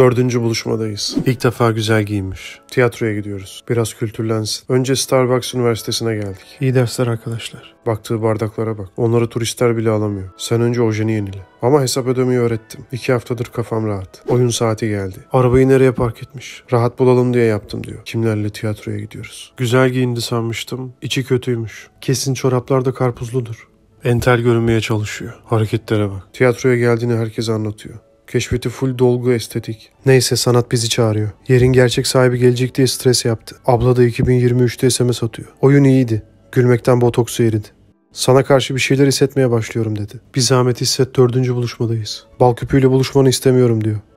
Dördüncü buluşmadayız. İlk defa güzel giyinmiş. Tiyatroya gidiyoruz. Biraz kültürlensin. Önce Starbucks Üniversitesi'ne geldik. İyi dersler arkadaşlar. Baktığı bardaklara bak. Onları turistler bile alamıyor. Sen önce ojeni yenile. Ama hesap ödemeyi öğrettim. İki haftadır kafam rahat. Oyun saati geldi. Arabayı nereye park etmiş? Rahat bulalım diye yaptım diyor. Kimlerle tiyatroya gidiyoruz. Güzel giyindi sanmıştım. İçi kötüymüş. Kesin çoraplar da karpuzludur. Entel görünmeye çalışıyor. Hareketlere bak. Tiyatroya geldiğini herkes anlatıyor. Keşfeti full dolgu estetik. Neyse sanat bizi çağırıyor. Yerin gerçek sahibi gelecek diye stres yaptı. Abla da 2023'te SMS atıyor. Oyun iyiydi. Gülmekten botoksu eridi. Sana karşı bir şeyler hissetmeye başlıyorum dedi. Bir zahmet hisset dördüncü buluşmadayız. Bal küpüyle buluşmanı istemiyorum diyor.